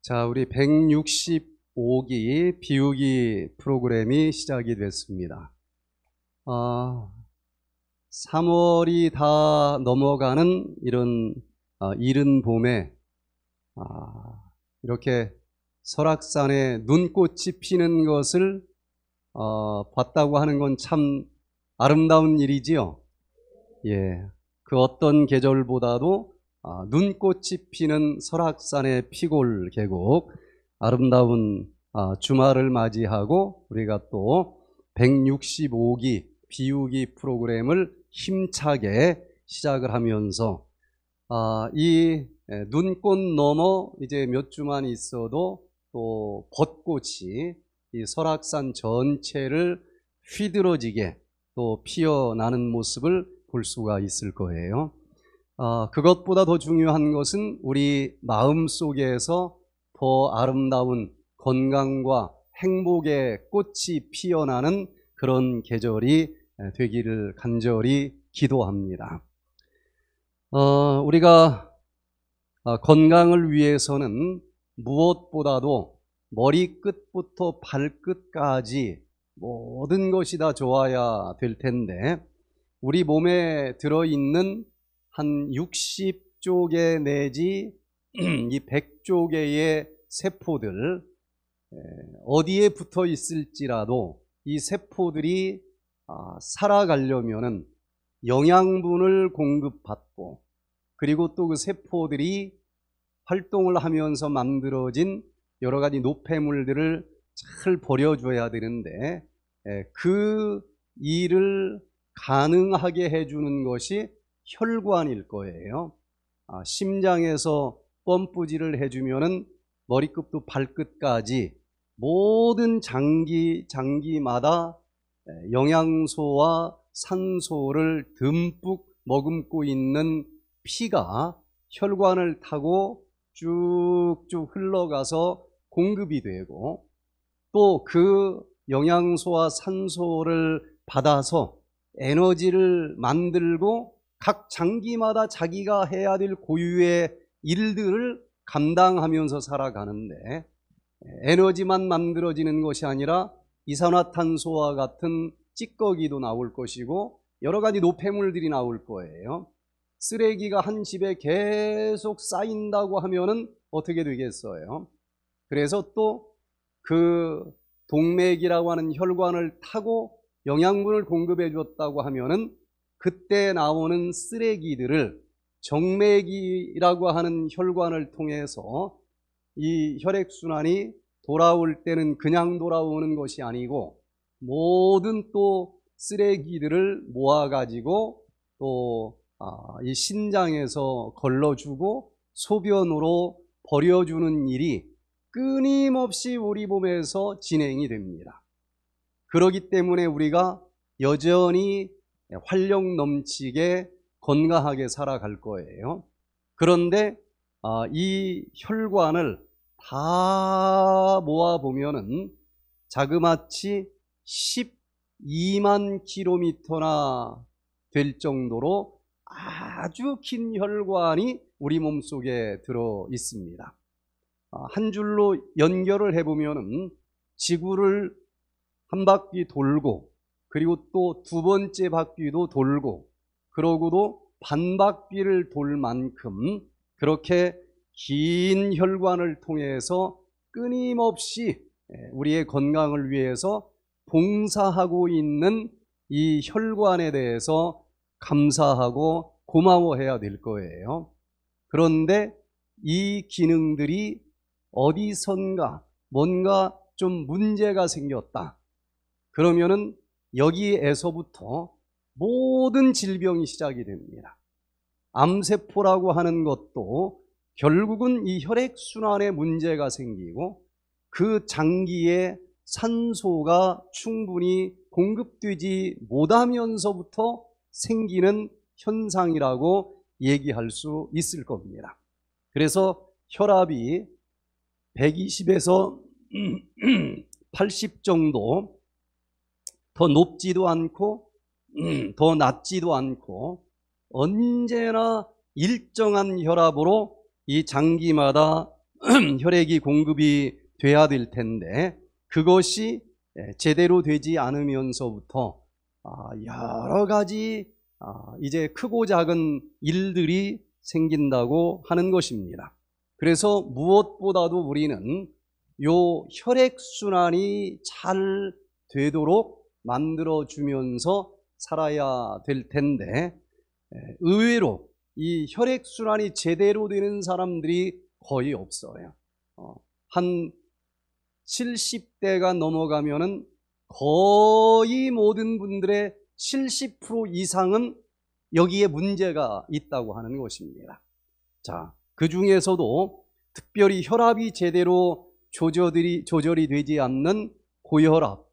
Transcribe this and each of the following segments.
자, 우리 165기 비우기 프로그램이 시작이 됐습니다. 아, 3월이 다 넘어가는 이런 아, 이른 봄에 아, 이렇게 설악산에 눈꽃이 피는 것을 어, 봤다고 하는 건 참 아름다운 일이지요. 예, 그 어떤 계절보다도 아, 눈꽃이 피는 설악산의 피골 계곡 아름다운 아, 주말을 맞이하고 우리가 또 165기 비우기 프로그램을 힘차게 시작을 하면서 아, 이 예, 눈꽃 넘어 이제 몇 주만 있어도 또 벚꽃이 이 설악산 전체를 휘들어지게 또 피어나는 모습을 볼 수가 있을 거예요. 어, 그것보다 더 중요한 것은 우리 마음 속에서 더 아름다운 건강과 행복의 꽃이 피어나는 그런 계절이 되기를 간절히 기도합니다. 어, 우리가 어, 건강을 위해서는 무엇보다도 머리끝부터 발끝까지 모든 것이 다 좋아야 될 텐데 우리 몸에 들어있는 한 60쪽에 내지 이 100쪽의 세포들 어디에 붙어 있을지라도 이 세포들이 아, 살아가려면 영양분을 공급받고 그리고 또 그 세포들이 활동을 하면서 만들어진 여러 가지 노폐물들을 잘 버려줘야 되는데 그 일을 가능하게 해주는 것이 혈관일 거예요. 아, 심장에서 펌프질을 해주면은 머리끝도 발끝까지 모든 장기, 장기마다 영양소와 산소를 듬뿍 머금고 있는 피가 혈관을 타고 쭉쭉 흘러가서 공급이 되고 또 그 영양소와 산소를 받아서 에너지를 만들고 각 장기마다 자기가 해야 될 고유의 일들을 감당하면서 살아가는데 에너지만 만들어지는 것이 아니라 이산화탄소와 같은 찌꺼기도 나올 것이고 여러 가지 노폐물들이 나올 거예요. 쓰레기가 한 집에 계속 쌓인다고 하면은 어떻게 되겠어요? 그래서 또 그 동맥이라고 하는 혈관을 타고 영양분을 공급해 줬다고 하면은 그때 나오는 쓰레기들을 정맥이라고 하는 혈관을 통해서 이 혈액순환이 돌아올 때는 그냥 돌아오는 것이 아니고 모든 또 쓰레기들을 모아가지고 또이 아, 신장에서 걸러주고 소변으로 버려주는 일이 끊임없이 우리 몸에서 진행이 됩니다. 그러기 때문에 우리가 여전히 활력 넘치게 건강하게 살아갈 거예요. 그런데 아, 이 혈관을 다 모아보면은 자그마치 12만 킬로미터나 될 정도로 아주 긴 혈관이 우리 몸 속에 들어 있습니다. 아, 한 줄로 연결을 해보면 지구를 한 바퀴 돌고 그리고 또 두 번째 바퀴도 돌고 그러고도 반바퀴를 돌 만큼 그렇게 긴 혈관을 통해서 끊임없이 예, 우리의 건강을 위해서 봉사하고 있는 이 혈관에 대해서 감사하고 고마워해야 될 거예요. 그런데 이 기능들이 어디선가 뭔가 좀 문제가 생겼다. 그러면은 여기에서부터 모든 질병이 시작이 됩니다. 암세포라고 하는 것도 결국은 이 혈액순환에 문제가 생기고 그 장기에 산소가 충분히 공급되지 못하면서부터 생기는 현상이라고 얘기할 수 있을 겁니다. 그래서 혈압이 120에서 80 정도 더 높지도 않고 음, 더 낮지도 않고 언제나 일정한 혈압으로 이 장기마다 혈액이 공급이 돼야 될 텐데 그것이 예, 제대로 되지 않으면서부터 아, 여러 가지 아, 이제 크고 작은 일들이 생긴다고 하는 것입니다. 그래서 무엇보다도 우리는 요 혈액순환이 잘 되도록 만들어 주면서 살아야 될 텐데 예, 의외로 이 혈액 순환이 제대로 되는 사람들이 거의 없어요. 어, 한 70대가 넘어가면은 거의 모든 분들의 70% 이상은 여기에 문제가 있다고 하는 것입니다. 자, 그 중에서도 특별히 혈압이 제대로 조절이, 조절이 되지 않는 고혈압,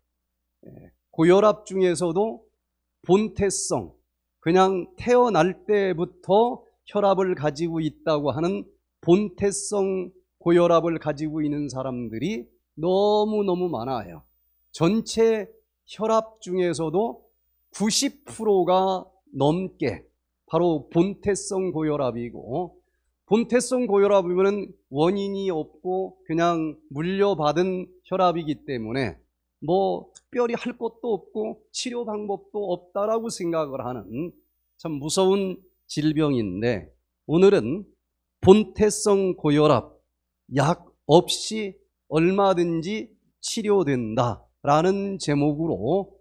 예, 고혈압 중에서도 본태성, 그냥 태어날 때부터 혈압을 가지고 있다고 하는 본태성 고혈압을 가지고 있는 사람들이 너무너무 많아요. 전체 혈압 중에서도 90%가 넘게 바로 본태성 고혈압이고 본태성 고혈압이면 원인이 없고 그냥 물려받은 혈압이기 때문에 뭐 특별히 할 것도 없고 치료 방법도 없다라고 생각을 하는 참 무서운 질병인데 오늘은 본태성 고혈압 약 없이 얼마든지 치료된다라는 제목으로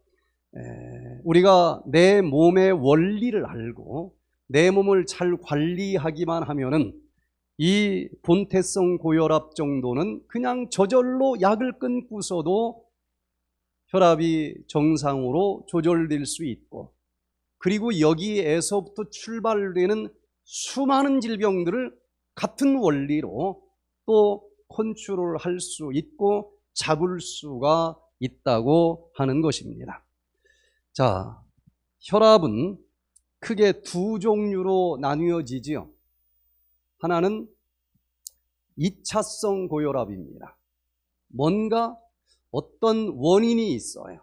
우리가 내 몸의 원리를 알고 내 몸을 잘 관리하기만 하면은 이 본태성 고혈압 정도는 그냥 저절로 약을 끊고서도 혈압이 정상으로 조절될 수 있고 그리고 여기에서부터 출발되는 수많은 질병들을 같은 원리로 또 컨트롤할 수 있고 잡을 수가 있다고 하는 것입니다. 자, 혈압은 크게 두 종류로 나뉘어지지요. 하나는 2차성 고혈압입니다. 뭔가 어떤 원인이 있어요.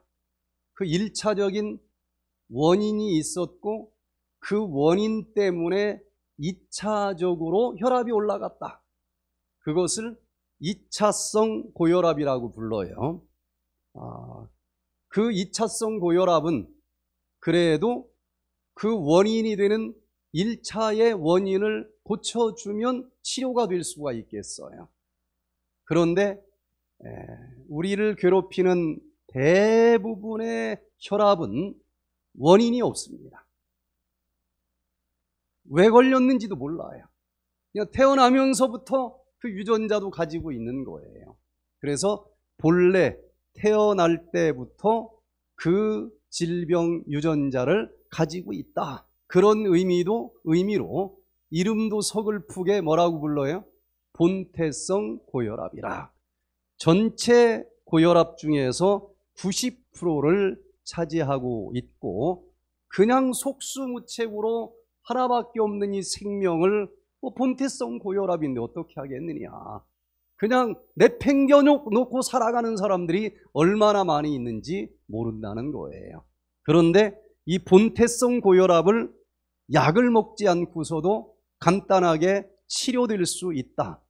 그 1차적인 원인이 있었고 그 원인 때문에 2차적으로 혈압이 올라갔다. 그것을 2차성 고혈압이라고 불러요. 아, 그 2차성 고혈압은 그래도 그 원인이 되는 1차의 원인을 고쳐주면 치료가 될 수가 있겠어요. 그런데 예, 우리를 괴롭히는 대부분의 혈압은 원인이 없습니다. 왜 걸렸는지도 몰라요. 그냥 태어나면서부터 그 유전자도 가지고 있는 거예요. 그래서 본래 태어날 때부터 그 질병 유전자를 가지고 있다. 그런 의미도 의미로 이름도 서글프게 뭐라고 불러요? 본태성 고혈압이라 전체 고혈압 중에서 90%를 차지하고 있고 그냥 속수무책으로 하나밖에 없는 이 생명을 뭐 본태성 고혈압인데 어떻게 하겠느냐. 그냥 내팽겨 놓고 살아가는 사람들이 얼마나 많이 있는지 모른다는 거예요. 그런데 이 본태성 고혈압을 약을 먹지 않고서도 간단하게 치료될 수 있다.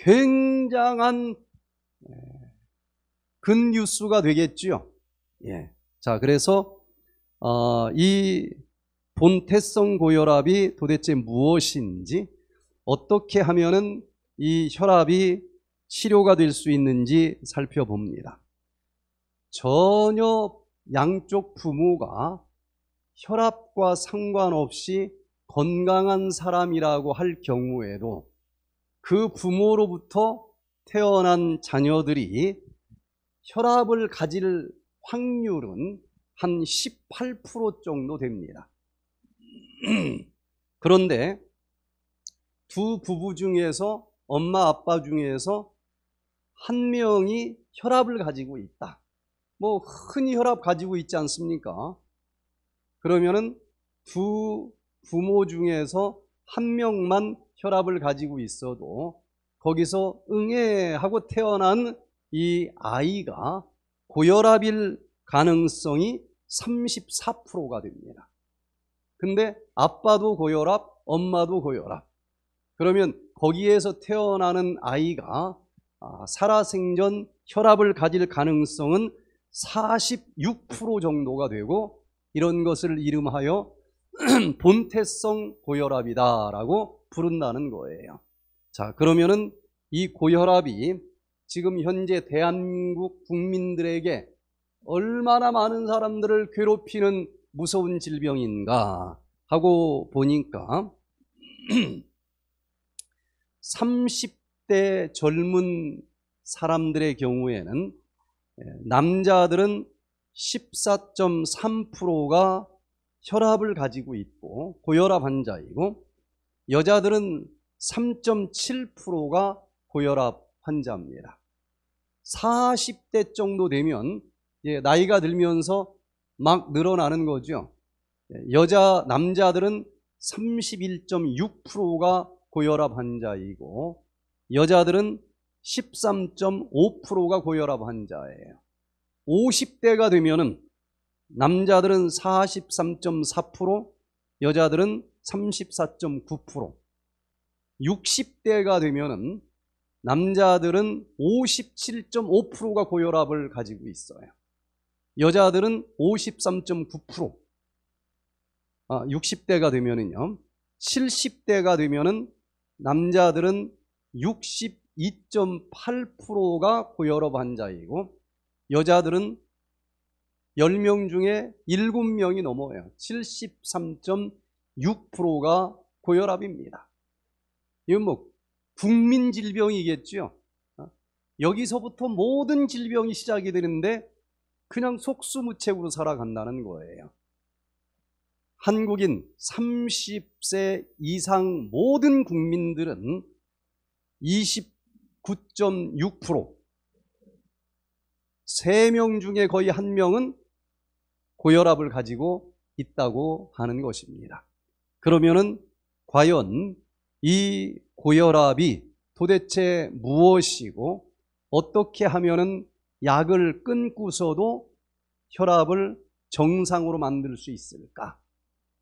굉장한 예. 근유수가 되겠지요. 예. 자, 그래서 어, 이 본태성 고혈압이 도대체 무엇인지 어떻게 하면은 이 혈압이 치료가 될 수 있는지 살펴봅니다. 전혀 양쪽 부모가 혈압과 상관없이 건강한 사람이라고 할 경우에도 그 부모로부터 태어난 자녀들이 혈압을 가질 확률은 한 18% 정도 됩니다. 그런데 두 부부 중에서 엄마 아빠 중에서 한 명이 혈압을 가지고 있다. 뭐 흔히 혈압 가지고 있지 않습니까? 그러면은 두 부모 중에서 한 명만 혈압을 가지고 있어도 거기서 응애하고 태어난 이 아이가 고혈압일 가능성이 34%가 됩니다. 근데 아빠도 고혈압, 엄마도 고혈압. 그러면 거기에서 태어나는 아이가 아, 살아생전 혈압을 가질 가능성은 46% 정도가 되고 이런 것을 이름하여 본태성 고혈압이다라고 부른다는 거예요. 자, 그러면은 이 고혈압이 지금 현재 대한민국 국민들에게 얼마나 많은 사람들을 괴롭히는 무서운 질병인가 하고 보니까 30대 젊은 사람들의 경우에는 예, 남자들은 14.3%가 혈압을 가지고 있고 고혈압 환자이고 여자들은 3.7%가 고혈압 환자입니다. 40대 정도 되면 예, 나이가 들면서 막 늘어나는 거죠. 예, 여자 남자들은 31.6%가 고혈압 환자이고 여자들은 13.5%가 고혈압 환자예요. 50대가 되면은 남자들은 43.4%, 여자들은 34.9%, 60대가 되면은 남자들은 57.5%가 고혈압을 가지고 있어요. 여자들은 53.9%. 아, 60대가 되면은요. 70대가 되면은 남자들은 62.8%가 고혈압 환자이고 여자들은 10명 중에 7명이 넘어요. 73.6%가 고혈압입니다. 이건 뭐 국민 질병이겠죠. 어? 여기서부터 모든 질병이 시작이 되는데 그냥 속수무책으로 살아간다는 거예요. 한국인 30세 이상 모든 국민들은 29.6% 3명 중에 거의 1명은 고혈압을 가지고 있다고 하는 것입니다. 그러면은 과연 이 고혈압이 도대체 무엇이고 어떻게 하면은 약을 끊고서도 혈압을 정상으로 만들 수 있을까?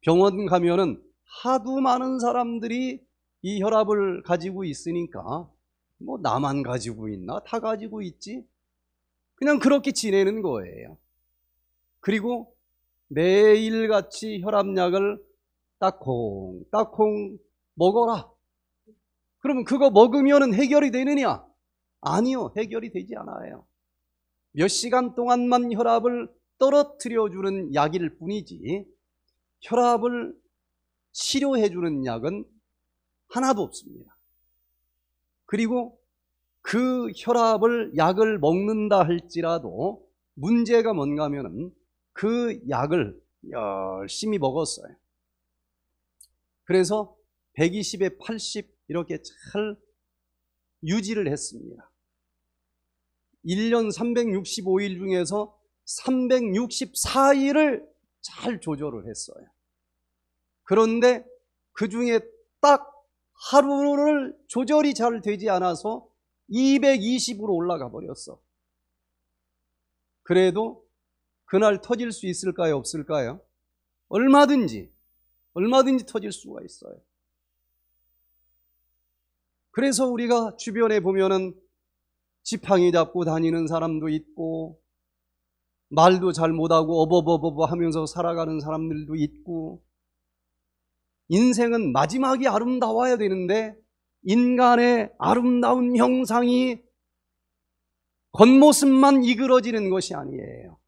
병원 가면은 하도 많은 사람들이 이 혈압을 가지고 있으니까 뭐 나만 가지고 있나? 다 가지고 있지? 그냥 그렇게 지내는 거예요. 그리고 매일같이 혈압약을 따콩따콩 먹어라. 그러면 그거 먹으면 해결이 되느냐? 아니요, 해결이 되지 않아요. 몇 시간 동안만 혈압을 떨어뜨려주는 약일 뿐이지, 혈압을 치료해주는 약은 하나도 없습니다. 그리고 그 혈압을 약을 먹는다 할지라도 문제가 뭔가 하면은 그 약을 열심히 먹었어요. 그래서 120에 80 이렇게 잘 유지를 했습니다. 1년 365일 중에서 364일을 잘 조절을 했어요. 그런데 그 중에 딱 하루를 조절이 잘 되지 않아서 220으로 올라가 버렸어. 그래도 그날 터질 수 있을까요? 없을까요? 얼마든지, 얼마든지 터질 수가 있어요. 그래서 우리가 주변에 보면은 지팡이 잡고 다니는 사람도 있고 말도 잘 못하고 어버버버버 하면서 살아가는 사람들도 있고 인생은 마지막이 아름다워야 되는데 인간의 아름다운 형상이 겉모습만 이그러지는 것이 아니에요.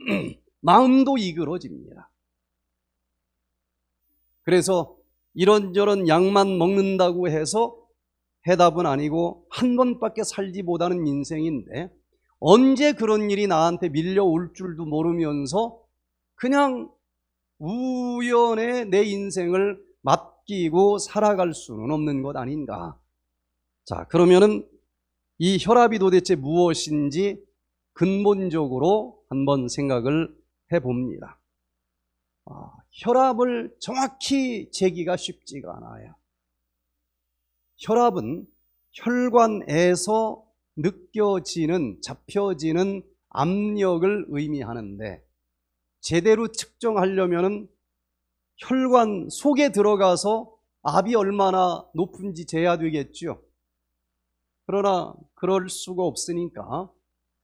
마음도 이그러집니다. 그래서 이런저런 약만 먹는다고 해서 해답은 아니고 한 번밖에 살지 못하는 인생인데 언제 그런 일이 나한테 밀려올 줄도 모르면서 그냥 우연의내 인생을 맡기고 살아갈 수는 없는 것 아닌가. 자, 그러면은 이 혈압이 도대체 무엇인지 근본적으로 한번 생각을 해 봅니다. 아, 혈압을 정확히 재기가 쉽지가 않아요. 혈압은 혈관에서 느껴지는, 잡혀지는 압력을 의미하는데 제대로 측정하려면 혈관 속에 들어가서 압이 얼마나 높은지 재야 되겠죠. 그러나 그럴 수가 없으니까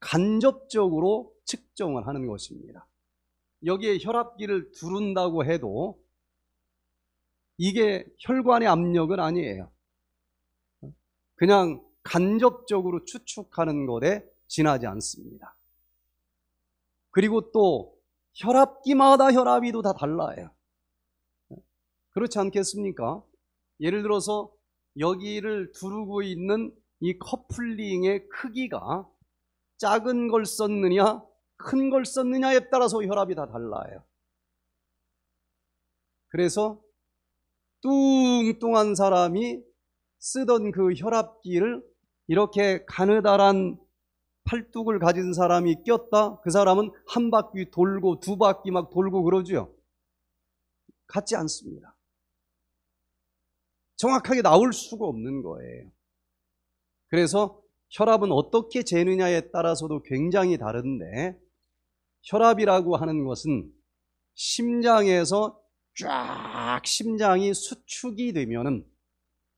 간접적으로 측정을 하는 것입니다. 여기에 혈압기를 두른다고 해도 이게 혈관의 압력은 아니에요. 그냥 간접적으로 추측하는 것에 지나지 않습니다. 그리고 또 혈압기마다 혈압이도 다 달라요. 그렇지 않겠습니까? 예를 들어서 여기를 두르고 있는 이 커플링의 크기가 작은 걸 썼느냐, 큰 걸 썼느냐에 따라서 혈압이 다 달라요. 그래서 뚱뚱한 사람이 쓰던 그 혈압기를 이렇게 가느다란 팔뚝을 가진 사람이 꼈다. 그 사람은 한 바퀴 돌고 두 바퀴 막 돌고 그러죠. 같지 않습니다. 정확하게 나올 수가 없는 거예요. 그래서 혈압은 어떻게 재느냐에 따라서도 굉장히 다른데 혈압이라고 하는 것은 심장에서 쫙 심장이 수축이 되면은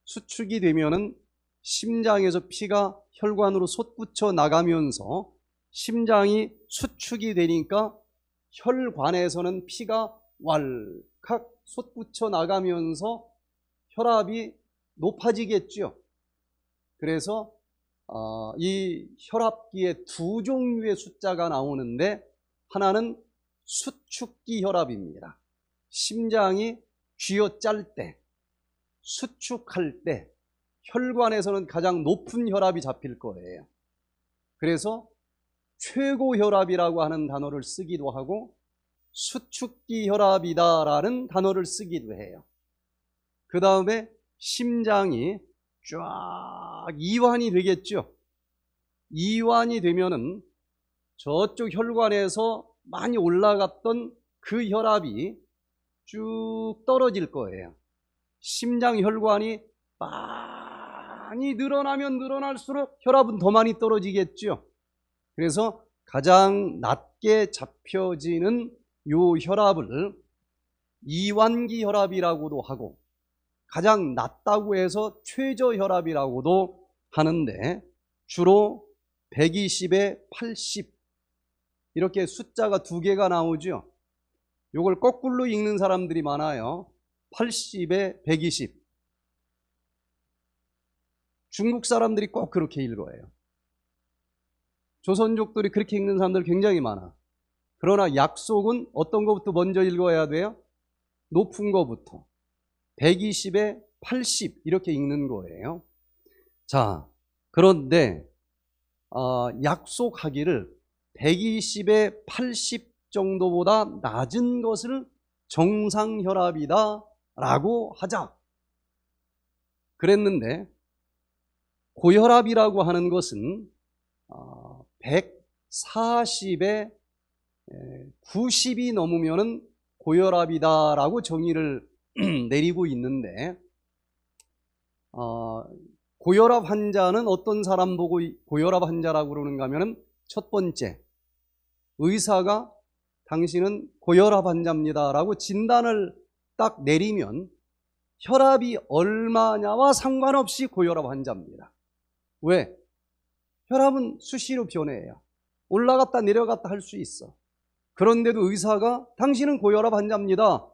수축이 되면은 심장에서 피가 혈관으로 솟구쳐 나가면서 심장이 수축이 되니까 혈관에서는 피가 왈칵 솟구쳐 나가면서 혈압이 높아지겠죠. 그래서 어, 이 혈압기에 두 종류의 숫자가 나오는데 하나는 수축기 혈압입니다. 심장이 쥐어짤 때 수축할 때 혈관에서는 가장 높은 혈압이 잡힐 거예요. 그래서 최고 혈압이라고 하는 단어를 쓰기도 하고 수축기 혈압이다라는 단어를 쓰기도 해요. 그 다음에 심장이 쫙 이완이 되겠죠. 이완이 되면은 저쪽 혈관에서 많이 올라갔던 그 혈압이 쭉 떨어질 거예요. 심장 혈관이 많이 늘어나면 늘어날수록 혈압은 더 많이 떨어지겠죠. 그래서 가장 낮게 잡혀지는 요 혈압을 이완기 혈압이라고도 하고 가장 낮다고 해서 최저 혈압이라고도 하는데 주로 120에 80 이렇게 숫자가 두 개가 나오죠. 요걸 거꾸로 읽는 사람들이 많아요. 80에 120. 중국 사람들이 꼭 그렇게 읽어요. 조선족들이 그렇게 읽는 사람들 굉장히 많아. 그러나 약속은 어떤 것부터 먼저 읽어야 돼요? 높은 것부터. 120에 80 이렇게 읽는 거예요. 자, 그런데 어, 약속하기를 120에 80 정도보다 낮은 것을 정상혈압이다 라고 하자. 그랬는데, 고혈압이라고 하는 것은 140에 90이 넘으면 고혈압이다라고 정의를 내리고 있는데, 어, 고혈압 환자는 어떤 사람 보고 고혈압 환자라고 그러는가 하면첫 번째, 의사가 당신은 고혈압 환자입니다라고 진단을 딱 내리면 혈압이 얼마냐와 상관없이 고혈압 환자입니다. 왜? 혈압은 수시로 변해요. 올라갔다 내려갔다 할 수 있어. 그런데도 의사가 당신은 고혈압 환자입니다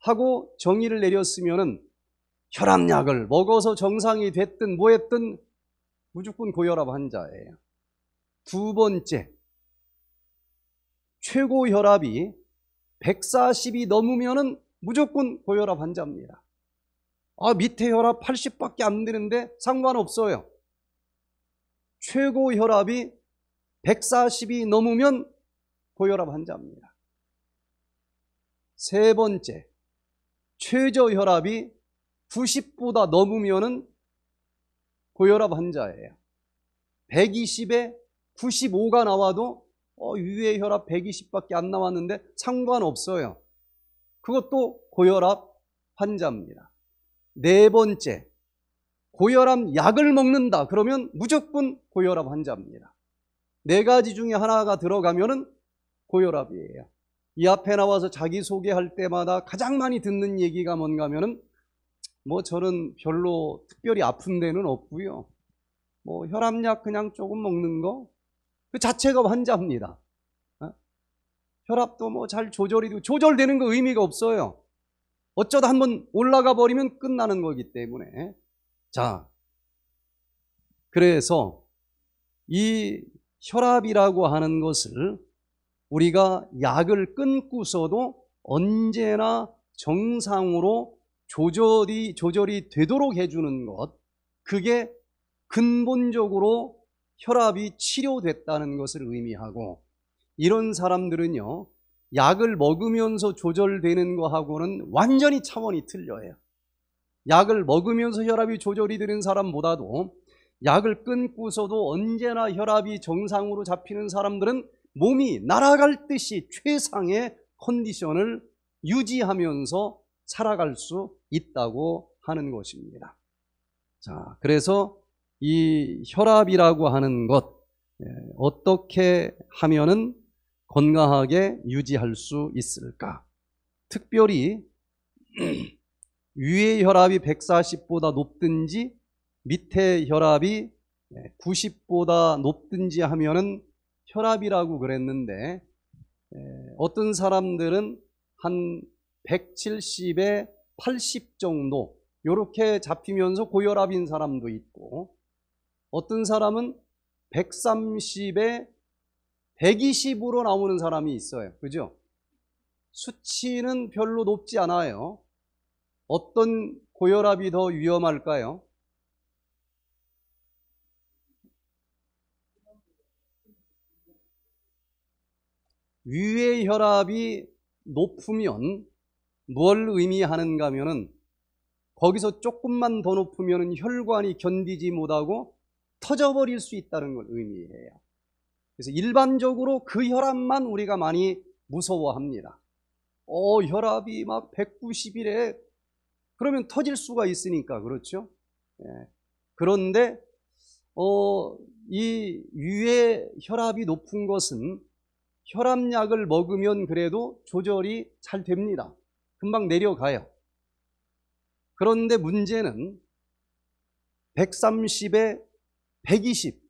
하고 정의를 내렸으면 혈압약을 먹어서 정상이 됐든 뭐 했든 무조건 고혈압 환자예요. 두 번째, 최고 혈압이 140이 넘으면 무조건 고혈압 환자입니다. 아, 밑에 혈압 80밖에 안 되는데 상관없어요. 최고 혈압이 140이 넘으면 고혈압 환자입니다. 세 번째, 최저혈압이 90보다 넘으면 고혈압 환자예요. 120에 95가 나와도 어, 유해 혈압 120밖에 안 나왔는데 상관없어요. 그것도 고혈압 환자입니다. 네 번째, 고혈압 약을 먹는다 그러면 무조건 고혈압 환자입니다. 네 가지 중에 하나가 들어가면은 고혈압이에요. 이 앞에 나와서 자기 소개할 때마다 가장 많이 듣는 얘기가 뭔가 하면은 뭐 저는 별로 특별히 아픈 데는 없고요. 뭐 혈압약 그냥 조금 먹는 거 그 자체가 환자입니다. 혈압도 뭐 잘 조절이 되고 조절되는 거 의미가 없어요. 어쩌다 한번 올라가 버리면 끝나는 거기 때문에 자 그래서 이 혈압이라고 하는 것을 우리가 약을 끊고서도 언제나 정상으로 조절이 조절이 되도록 해주는 것 그게 근본적으로 혈압이 치료됐다는 것을 의미하고 이런 사람들은요, 약을 먹으면서 조절되는 거하고는 완전히 차원이 틀려요. 약을 먹으면서 혈압이 조절이 되는 사람보다도 약을 끊고서도 언제나 혈압이 정상으로 잡히는 사람들은 몸이 날아갈 듯이 최상의 컨디션을 유지하면서 살아갈 수 있다고 하는 것입니다. 자, 그래서 이 혈압이라고 하는 것, 예, 어떻게 하면은 건강하게 유지할 수 있을까? 특별히 위의 혈압이 140보다 높든지 밑의 혈압이 90보다 높든지 하면은 혈압이라고 그랬는데 어떤 사람들은 한 170에 80 정도 이렇게 잡히면서 고혈압인 사람도 있고 어떤 사람은 130에 120으로 나오는 사람이 있어요. 그죠? 수치는 별로 높지 않아요. 어떤 고혈압이 더 위험할까요? 위의 혈압이 높으면 뭘 의미하는가 하면은 거기서 조금만 더 높으면 혈관이 견디지 못하고 터져버릴 수 있다는 걸 의미해요. 그래서 일반적으로 그 혈압만 우리가 많이 무서워합니다. 어, 혈압이 막 190이래. 그러면 터질 수가 있으니까, 그렇죠? 예. 그런데, 어, 이 위에 혈압이 높은 것은 혈압약을 먹으면 그래도 조절이 잘 됩니다. 금방 내려가요. 그런데 문제는 130에 120,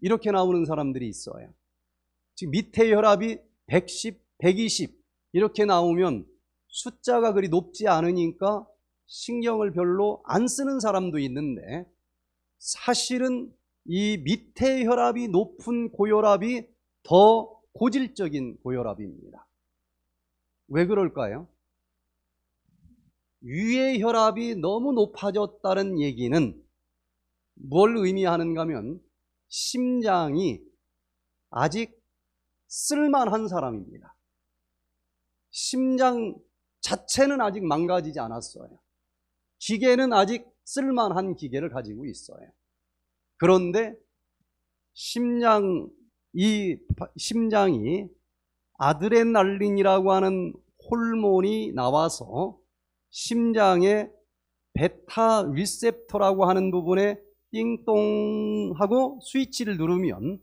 이렇게 나오는 사람들이 있어요. 지금 밑에 혈압이 110, 120 이렇게 나오면 숫자가 그리 높지 않으니까 신경을 별로 안 쓰는 사람도 있는데 사실은 이 밑에 혈압이 높은 고혈압이 더 고질적인 고혈압입니다. 왜 그럴까요? 위의 혈압이 너무 높아졌다는 얘기는 뭘 의미하는가 하면 심장이 아직 쓸만한 사람입니다. 심장 자체는 아직 망가지지 않았어요. 기계는 아직 쓸만한 기계를 가지고 있어요. 그런데 심장, 이 심장이 아드레날린이라고 하는 호르몬이 나와서 심장의 베타 리셉터라고 하는 부분에 띵동 하고 스위치를 누르면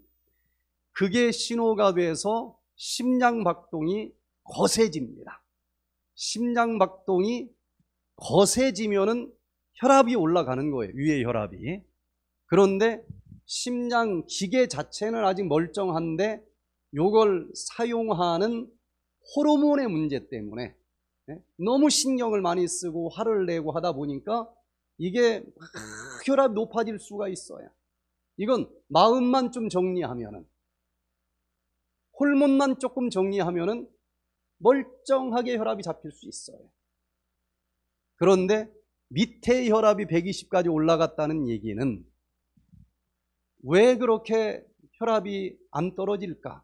그게 신호가 돼서 심장박동이 거세집니다. 심장박동이 거세지면은 혈압이 올라가는 거예요. 위의 혈압이. 그런데 심장 기계 자체는 아직 멀쩡한데 요걸 사용하는 호르몬의 문제 때문에 예? 너무 신경을 많이 쓰고 화를 내고 하다 보니까 이게 혈압 높아질 수가 있어요. 이건 마음만 좀 정리하면은 홀몬만 조금 정리하면은 멀쩡하게 혈압이 잡힐 수 있어요. 그런데 밑에 혈압이 120까지 올라갔다는 얘기는 왜 그렇게 혈압이 안 떨어질까?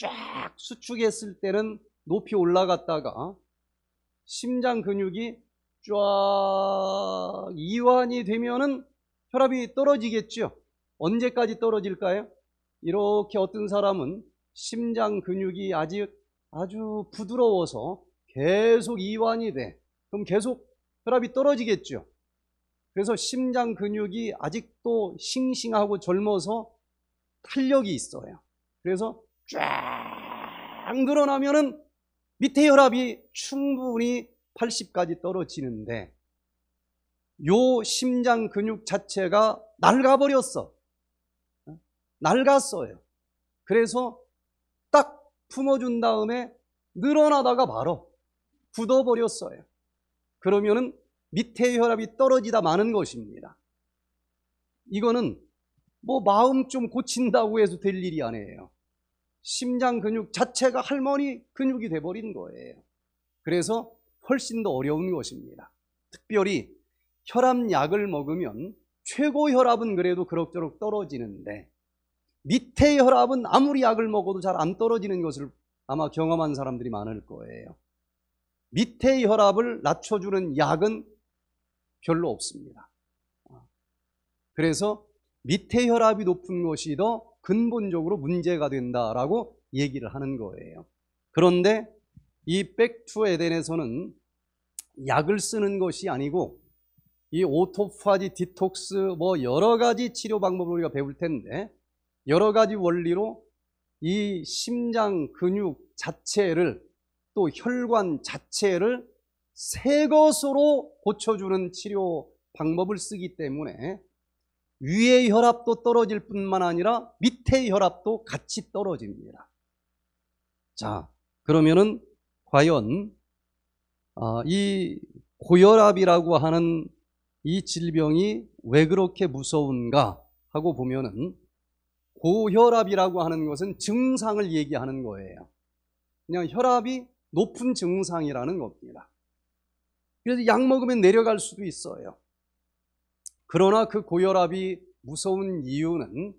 쫙 수축했을 때는 높이 올라갔다가 심장 근육이 쫙 이완이 되면은 혈압이 떨어지겠죠. 언제까지 떨어질까요? 이렇게 어떤 사람은 심장 근육이 아직 아주 부드러워서 계속 이완이 돼. 그럼 계속 혈압이 떨어지겠죠. 그래서 심장 근육이 아직도 싱싱하고 젊어서 탄력이 있어요. 그래서 쫙 늘어나면은 밑에 혈압이 충분히 80까지 떨어지는데 요 심장 근육 자체가 날아버렸어날았어요 그래서 딱 품어준 다음에 늘어나다가 바로 굳어버렸어요. 그러면은 밑에 혈압이 떨어지다 마는 것입니다. 이거는 뭐 마음 좀 고친다고 해서 될 일이 아니에요. 심장 근육 자체가 할머니 근육이 돼버린 거예요. 그래서 훨씬 더 어려운 것입니다. 특별히 혈압약을 먹으면 최고 혈압은 그래도 그럭저럭 떨어지는데 밑에 혈압은 아무리 약을 먹어도 잘 안 떨어지는 것을 아마 경험한 사람들이 많을 거예요. 밑에 혈압을 낮춰주는 약은 별로 없습니다. 그래서 밑에 혈압이 높은 것이 더 근본적으로 문제가 된다라고 얘기를 하는 거예요. 그런데 이 백투 에덴에서는 약을 쓰는 것이 아니고 이 오토파지, 디톡스 뭐 여러 가지 치료 방법을 우리가 배울 텐데 여러 가지 원리로 이 심장 근육 자체를 또 혈관 자체를 새 것으로 고쳐주는 치료 방법을 쓰기 때문에 위의 혈압도 떨어질 뿐만 아니라 밑의 혈압도 같이 떨어집니다. 자, 그러면은 과연 어, 이 고혈압이라고 하는 이 질병이 왜 그렇게 무서운가 하고 보면은 고혈압이라고 하는 것은 증상을 얘기하는 거예요. 그냥 혈압이 높은 증상이라는 겁니다. 그래서 약 먹으면 내려갈 수도 있어요. 그러나 그 고혈압이 무서운 이유는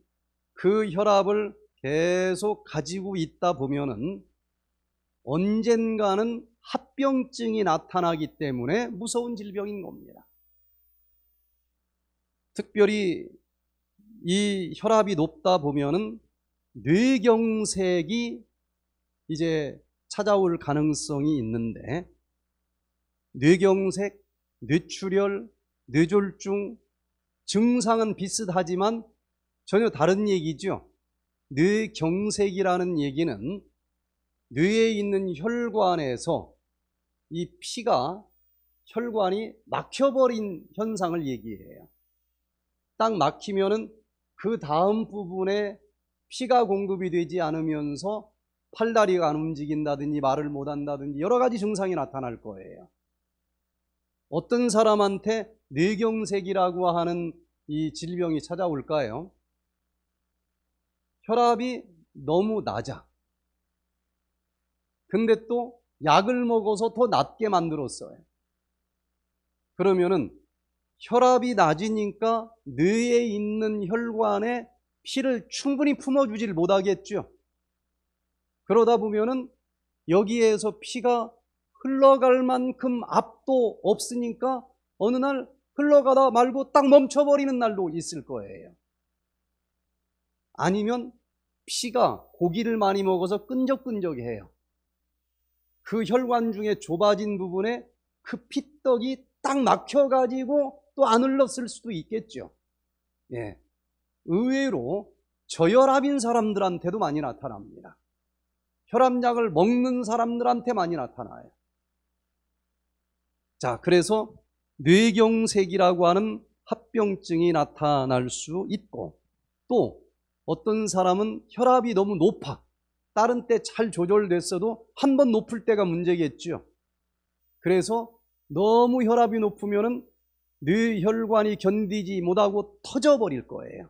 그 혈압을 계속 가지고 있다 보면은 언젠가는 합병증이 나타나기 때문에 무서운 질병인 겁니다. 특별히 이 혈압이 높다 보면은 뇌경색이 이제 찾아올 가능성이 있는데 뇌경색, 뇌출혈, 뇌졸중 증상은 비슷하지만 전혀 다른 얘기죠. 뇌경색이라는 얘기는 뇌에 있는 혈관에서 이 피가 혈관이 막혀버린 현상을 얘기해요. 딱 막히면은 그 다음 부분에 피가 공급이 되지 않으면서 팔다리가 안 움직인다든지 말을 못한다든지 여러 가지 증상이 나타날 거예요. 어떤 사람한테 뇌경색이라고 하는 이 질병이 찾아올까요? 혈압이 너무 낮아. 근데 또 약을 먹어서 더 낮게 만들었어요. 그러면은 혈압이 낮으니까 뇌에 있는 혈관에 피를 충분히 품어주질 못하겠죠. 그러다 보면은 여기에서 피가 흘러갈 만큼 압도 없으니까 어느 날 흘러가다 말고 딱 멈춰버리는 날도 있을 거예요. 아니면 피가 고기를 많이 먹어서 끈적끈적해요. 그 혈관 중에 좁아진 부분에 그 피떡이 딱 막혀가지고 또 안 흘렀을 수도 있겠죠. 예. 의외로 저혈압인 사람들한테도 많이 나타납니다. 혈압약을 먹는 사람들한테 많이 나타나요. 자, 그래서 뇌경색이라고 하는 합병증이 나타날 수 있고 또 어떤 사람은 혈압이 너무 높아 다른 때 잘 조절됐어도 한 번 높을 때가 문제겠죠. 그래서 너무 혈압이 높으면 뇌혈관이 견디지 못하고 터져버릴 거예요.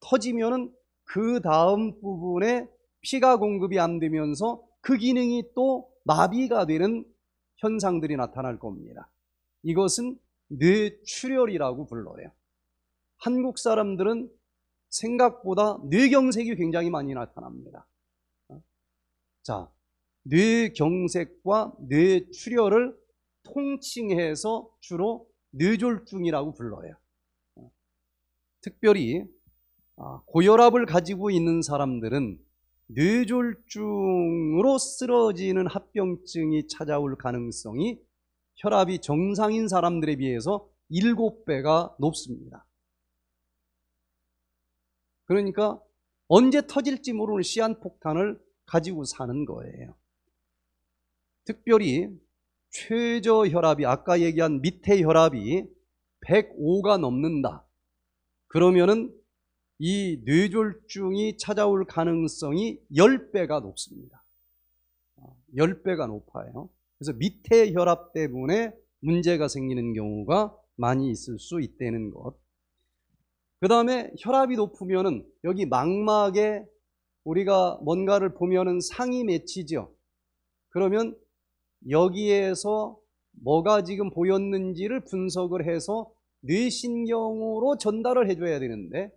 터지면그 다음 부분에 피가 공급이 안 되면서 그 기능이 또 마비가 되는 현상들이 나타날 겁니다. 이것은 뇌출혈이라고 불러요. 한국 사람들은 생각보다 뇌경색이 굉장히 많이 나타납니다. 자, 뇌경색과 뇌출혈을 통칭해서 주로 뇌졸중이라고 불러요. 특별히 아, 고혈압을 가지고 있는 사람들은 뇌졸중으로 쓰러지는 합병증이 찾아올 가능성이 혈압이 정상인 사람들에 비해서 7배가 높습니다. 그러니까 언제 터질지 모르는 시한폭탄을 가지고 사는 거예요. 특별히 최저 혈압이 아까 얘기한 밑에 혈압이 105가 넘는다. 그러면은 이 뇌졸중이 찾아올 가능성이 10배가 높습니다. 10배가 높아요. 그래서 밑에 혈압 때문에 문제가 생기는 경우가 많이 있을 수 있다는 것. 그 다음에 혈압이 높으면은 여기 망막에 우리가 뭔가를 보면은 상이 맺히죠. 그러면 여기에서 뭐가 지금 보였는지를 분석을 해서 뇌신경으로 전달을 해줘야 되는데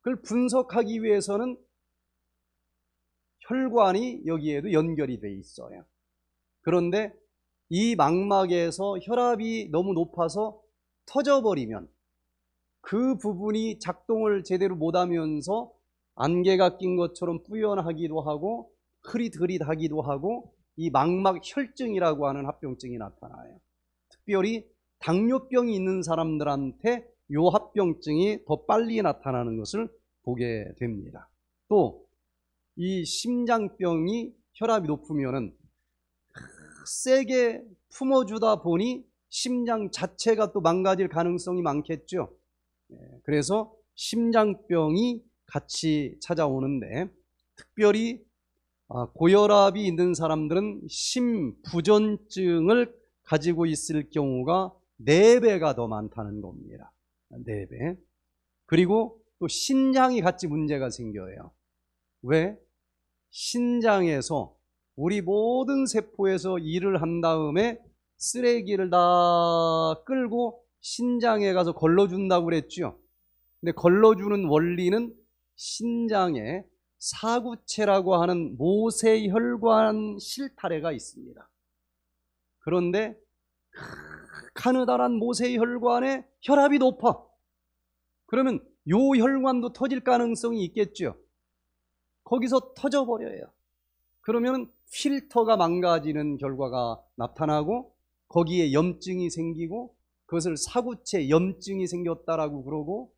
그걸 분석하기 위해서는 혈관이 여기에도 연결이 돼 있어요. 그런데 이 망막에서 혈압이 너무 높아서 터져버리면 그 부분이 작동을 제대로 못하면서 안개가 낀 것처럼 뿌연하기도 하고 흐릿흐릿하기도 하고 이 망막 혈증이라고 하는 합병증이 나타나요. 특별히 당뇨병이 있는 사람들한테 요 합병증이 더 빨리 나타나는 것을 보게 됩니다. 또 이 심장병이 혈압이 높으면은 세게 품어주다 보니 심장 자체가 또 망가질 가능성이 많겠죠. 예, 그래서 심장병이 같이 찾아오는데 특별히 아, 고혈압이 있는 사람들은 심부전증을 가지고 있을 경우가 4배가 더 많다는 겁니다. 4배. 그리고 또 신장이 같이 문제가 생겨요. 왜? 신장에서 우리 모든 세포에서 일을 한 다음에 쓰레기를 다 끌고 신장에 가서 걸러준다고 그랬죠. 근데 걸러주는 원리는 신장에 사구체라고 하는 모세혈관 실타래가 있습니다. 그런데 가느다란 모세혈관에 혈압이 높아. 그러면 요 혈관도 터질 가능성이 있겠죠. 거기서 터져버려요. 그러면 필터가 망가지는 결과가 나타나고 거기에 염증이 생기고 그것을 사구체 염증이 생겼다라고 그러고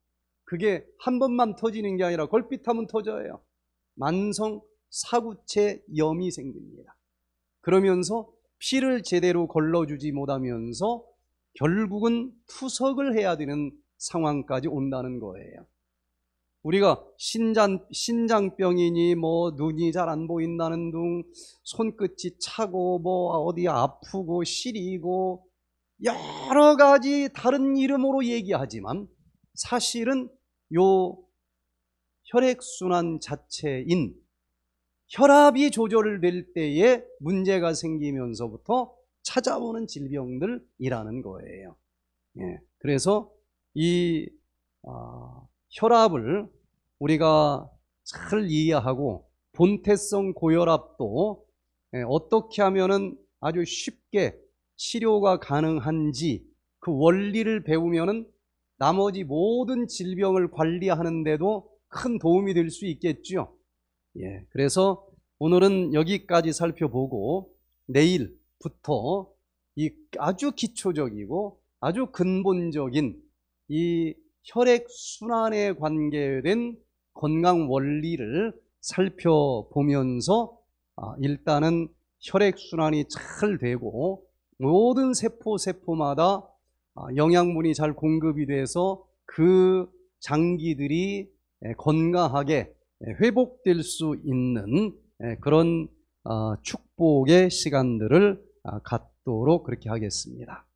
그게 한 번만 터지는 게 아니라 걸핏하면 터져요. 만성 사구체 염이 생깁니다. 그러면서 피를 제대로 걸러주지 못하면서 결국은 투석을 해야 되는 상황까지 온다는 거예요. 우리가 신장, 신장병이니 뭐 눈이 잘 안 보인다는 둥 손끝이 차고 뭐 어디 아프고 시리고 여러 가지 다른 이름으로 얘기하지만 사실은 요 혈액순환 자체인 혈압이 조절될 때에 문제가 생기면서부터 찾아오는 질병들이라는 거예요. 예, 그래서 이 어, 혈압을 우리가 잘 이해하고 본태성 고혈압도 예, 어떻게 하면은 아주 쉽게 치료가 가능한지 그 원리를 배우면은 나머지 모든 질병을 관리하는데도 큰 도움이 될 수 있겠죠. 예, 그래서 오늘은 여기까지 살펴보고 내일부터 이 아주 기초적이고 아주 근본적인 이 혈액 순환에 관계된 건강 원리를 살펴보면서 아, 일단은 혈액 순환이 잘 되고 모든 세포 세포마다 어, 영양분이 잘 공급이 돼서 그 장기들이 건강하게 회복될 수 있는 그런 어, 축복의 시간들을 아, 갖도록 그렇게 하겠습니다.